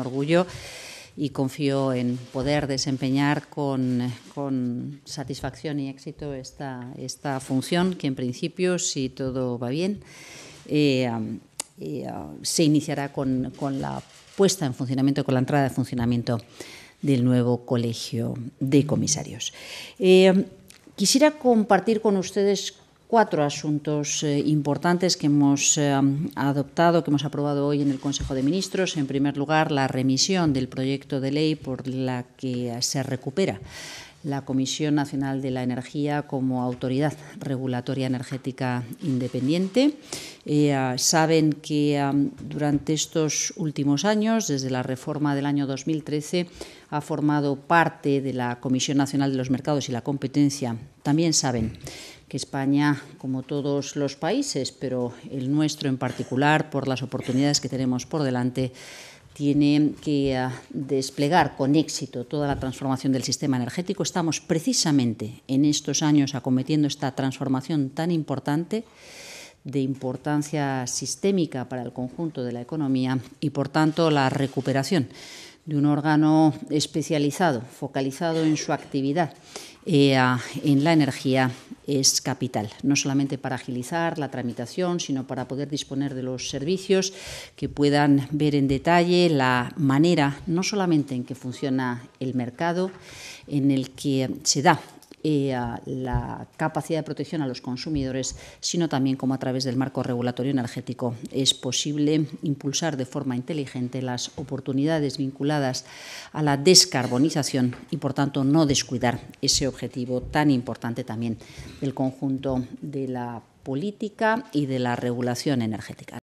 orgullo y confío en poder desempeñar con, satisfacción y éxito esta, función que en principio, si todo va bien, eh, eh, se iniciará con, la puesta en funcionamiento, con la entrada de funcionamiento del nuevo colegio de comisarios. Eh, quisiera compartir con ustedes cuatro asuntos eh, importantes que hemos eh, adoptado, que hemos aprobado hoy en el Consejo de Ministros. En primer lugar, la remisión del proyecto de ley por la que se recupera la Comisión Nacional de la Energía como autoridad regulatoria energética independiente. Eh, saben que durante estos últimos años, desde la reforma del año 2013, ha formado parte de la Comisión Nacional de los Mercados y la Competencia. También saben que España, como todos los países, pero el nuestro en particular, por las oportunidades que tenemos por delante, tiene que ah, desplegar con éxito toda la transformación del sistema energético. Estamos precisamente en estos años acometiendo esta transformación tan importante de importancia sistémica para el conjunto de la economía y, por tanto, la recuperación de un órgano especializado, focalizado en su actividad eh, ah, en la energía, es capital, no solamente para agilizar la tramitación, sino para poder disponer de los servicios que puedan ver en detalle la manera, no solamente en que funciona el mercado, en el que se da la capacidad de protección a los consumidores, sino también cómo a través del marco regulatorio energético es posible impulsar de forma inteligente las oportunidades vinculadas a la descarbonización y, por tanto, no descuidar ese objetivo tan importante también del conjunto de la política y de la regulación energética.